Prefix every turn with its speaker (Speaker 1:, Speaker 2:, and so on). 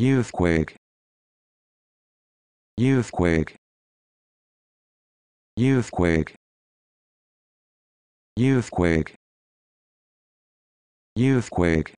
Speaker 1: Youthquake. Youthquake. Youthquake. Youthquake. Youthquake.